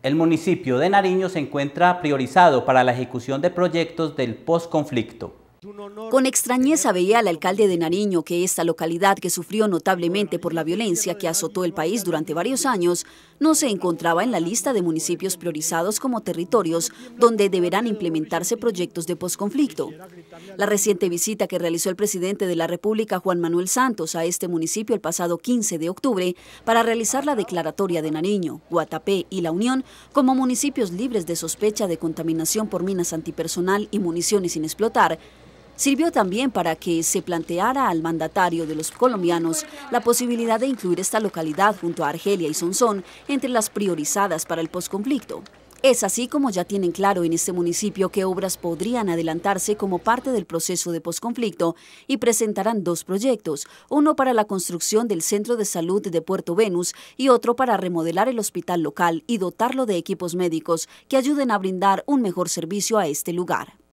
El municipio de Nariño se encuentra priorizado para la ejecución de proyectos del posconflicto. Con extrañeza veía al alcalde de Nariño que esta localidad que sufrió notablemente por la violencia que azotó el país durante varios años, no se encontraba en la lista de municipios priorizados como territorios donde deberán implementarse proyectos de posconflicto. La reciente visita que realizó el presidente de la República, Juan Manuel Santos, a este municipio el pasado 15 de octubre para realizar la declaratoria de Nariño, Guatapé y La Unión como municipios libres de sospecha de contaminación por minas antipersonal y municiones sin explotar, sirvió también para que se planteara al mandatario de los colombianos la posibilidad de incluir esta localidad junto a Argelia y Sonsón entre las priorizadas para el posconflicto. Es así como ya tienen claro en este municipio que obras podrían adelantarse como parte del proceso de posconflicto y presentarán dos proyectos, uno para la construcción del Centro de Salud de Puerto Venus y otro para remodelar el hospital local y dotarlo de equipos médicos que ayuden a brindar un mejor servicio a este lugar.